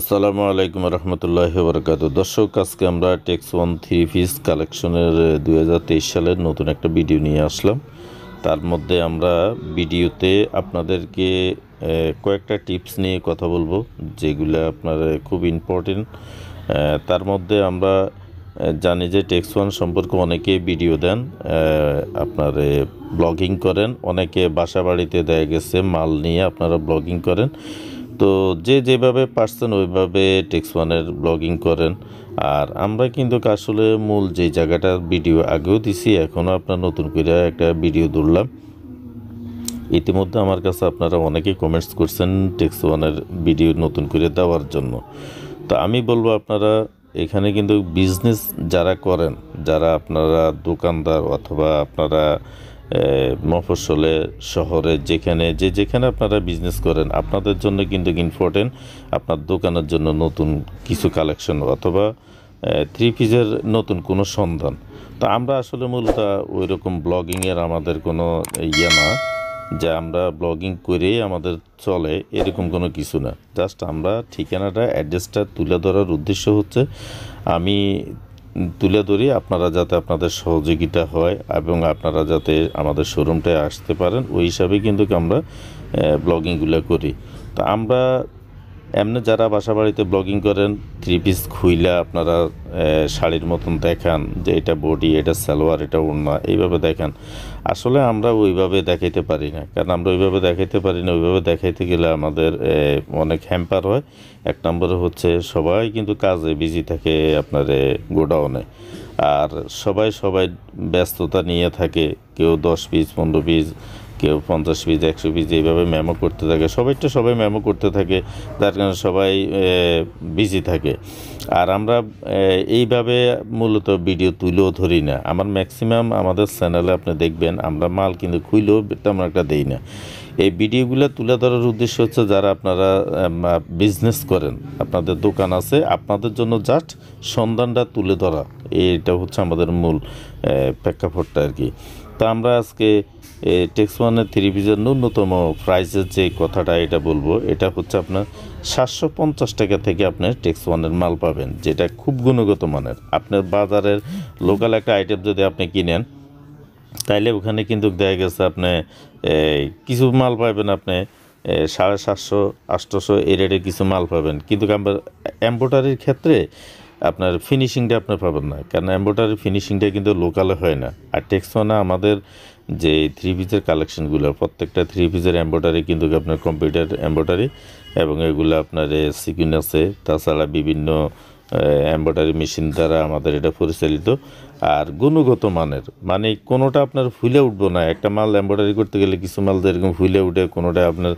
আসসালামু আলাইকুম রহমতুল্লাহ বরকাত দর্শক আজকে আমরা টেক্স ওয়ান থ্রি ফিস কালেকশনের দু সালের নতুন একটা ভিডিও নিয়ে আসলাম তার মধ্যে আমরা ভিডিওতে আপনাদেরকে কয়েকটা টিপস নিয়ে কথা বলবো যেগুলো আপনার খুব ইম্পর্টেন্ট তার মধ্যে আমরা জানি যে টেক্স ওয়ান সম্পর্কে অনেকে ভিডিও দেন আপনার ব্লগিং করেন অনেকে বাসা বাড়িতে দেয়া গেছে মাল নিয়ে আপনারা ব্লগিং করেন তো যে যেভাবে পারছেন ওইভাবে টেক্স ওয়ানের ব্লগিং করেন আর আমরা কিন্তু আসলে মূল যে জায়গাটা ভিডিও আগেও দিছি এখনও আপনার নতুন করে একটা ভিডিও ধরলাম ইতিমধ্যে আমার কাছে আপনারা অনেকেই কমেন্টস করছেন টেক্স ওয়ানের ভিডিও নতুন করে দেওয়ার জন্য তো আমি বলবো আপনারা এখানে কিন্তু বিজনেস যারা করেন যারা আপনারা দোকানদার অথবা আপনারা মফসলে শহরে যেখানে যে যেখানে আপনারা বিজনেস করেন আপনাদের জন্য কিন্তু ইম্পর্টেন্ট আপনার দোকানের জন্য নতুন কিছু কালেকশন অথবা থ্রি পিসের নতুন কোনো সন্ধান তো আমরা আসলে মূলত ওই রকম ব্লগিংয়ের আমাদের কোনো ইয়ে না যে আমরা ব্লগিং করে আমাদের চলে এরকম কোনো কিছু না জাস্ট আমরা ঠিকানাটা অ্যাড্রেসটা তুলে ধরার উদ্দেশ্য হচ্ছে আমি তুলে ধরি আপনারা যাতে আপনাদের সহযোগিতা হয় এবং আপনারা যাতে আমাদের শোরুমটায় আসতে পারেন ওই হিসাবে কিন্তু আমরা ব্লগিংগুলো করি তো আমরা এমনি যারা বাসা বাড়িতে ব্লগিং করেন থ্রি পিস খুইলা আপনারা শাড়ির মতন দেখান যে এটা বডি এটা সালোয়ার এটা ওড়না এইভাবে দেখান আসলে আমরা ওইভাবে দেখাইতে পারি না কারণ আমরা ওইভাবে দেখাইতে পারি না ওইভাবে দেখাইতে গেলে আমাদের অনেক হ্যাম্পার হয় এক নম্বরে হচ্ছে সবাই কিন্তু কাজে বিজি থাকে আপনার গোডাউনে আর সবাই সবাই ব্যস্ততা নিয়ে থাকে কেউ দশ পিস পনেরো পিস কেউ পঞ্চাশ পিস একশো পিস এইভাবে মেমো করতে থাকে সবাইটা সবাই মেমো করতে থাকে তার কারণে সবাই বিজি থাকে আর আমরা এইভাবে মূলত ভিডিও তুলেও ধরি না আমার ম্যাক্সিমাম আমাদের চ্যানেলে আপনি দেখবেন আমরা মাল কিন্তু খুইলেও তেমন একটা দেই না এই ভিডিওগুলো তুলে ধরার উদ্দেশ্য হচ্ছে যারা আপনারা বিজনেস করেন আপনাদের দোকান আছে আপনাদের জন্য জাস্ট সন্ধানটা তুলে ধরা এটা হচ্ছে আমাদের মূল প্রেক্ষাপটটা আর কি তা আমরা আজকে টেক্স ওয়ানের থ্রি পিসের ন্যূনতম প্রাইসের যে কথাটা এটা বলবো এটা হচ্ছে আপনার সাতশো পঞ্চাশ টাকা থেকে আপনি টেক্স ওয়ানের মাল পাবেন যেটা খুব গুণগত মানের আপনার বাজারের লোকাল একটা আইটেম যদি আপনি কিনেন তাইলে ওখানে কিন্তু দেখা গেছে আপনি কিছু মাল পাবেন আপনি সাড়ে সাতশো আষ্টশো এই রেটে কিছু মাল পাবেন কিন্তু আমরা এমব্রয়ডারির ক্ষেত্রে আপনার ফিনিশিংটা আপনার পাবেন না কারণ এম্ব্রয়ডারি ফিনিশিংটা কিন্তু লোকালে হয় না আর টেক্সোনা আমাদের যে থ্রি পিসের কালেকশনগুলো প্রত্যেকটা থ্রি পিসের এম্ব্রয়ডারি কিন্তু আপনার কম্পিউটার এম্ব্রয়ডারি এবং এগুলো আপনার সিকুইন আছে তাছাড়া বিভিন্ন এম্ব্রয়ডারি মেশিন দ্বারা আমাদের এটা পরিচালিত আর গুণগত মানের মানে কোনোটা আপনার ফুলে উঠবো না একটা মাল এম্ব্রয়ডারি করতে গেলে কিছু মাল যেরকম ফুলে উঠে কোনোটা আপনার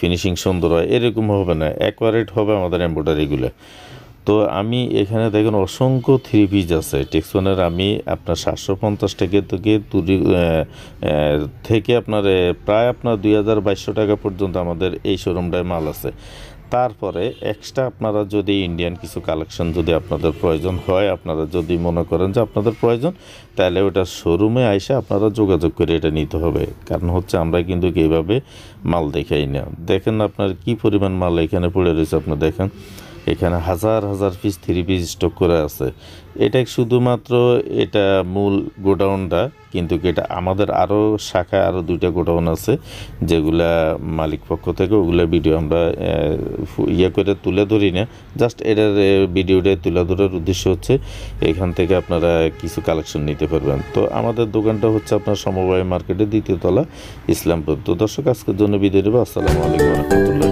ফিনিশিং সুন্দর হয় এরকম হবে না অ্যাকোয়ারেট হবে আমাদের এম্ব্রয়ডারিগুলো তো আমি এখানে দেখেন অসংখ্য থ্রি পিস আছে টেক্সনের আমি আপনার সাতশো পঞ্চাশ টাকা থেকে তুরি থেকে আপনার প্রায় আপনার দুই হাজার বাইশশো টাকা পর্যন্ত আমাদের এই শোরুমটায় মাল আছে তারপরে এক্সট্রা আপনারা যদি ইন্ডিয়ান কিছু কালেকশন যদি আপনাদের প্রয়োজন হয় আপনারা যদি মনে করেন যে আপনাদের প্রয়োজন তাহলে ওটা শোরুমে আইসে আপনারা যোগাযোগ করে এটা নিতে হবে কারণ হচ্ছে আমরা কিন্তু এইভাবে মাল দেখাই না দেখেন আপনার কি পরিমাণ মাল এখানে পড়ে রয়েছে আপনি দেখেন এখানে হাজার হাজার পিস থ্রি পিস স্টক করে আছে এটা শুধুমাত্র এটা মূল গোডাউনটা কিন্তু এটা আমাদের আরও শাখা আরও দুইটা গোডাউন আছে যেগুলা মালিক পক্ষ থেকে ওগুলা ভিডিও আমরা ইয়ে করে তুলে ধরি না জাস্ট এটার ভিডিওটা তুলে ধরার উদ্দেশ্য হচ্ছে এখান থেকে আপনারা কিছু কালেকশন নিতে পারবেন তো আমাদের দোকানটা হচ্ছে আপনার সমবায় মার্কেটে দ্বিতীয়তলা ইসলামপুর তো দর্শক আজকের জন্য বিদায় দেবো আসসালামু আলাইকুম রহমতুল্লাহ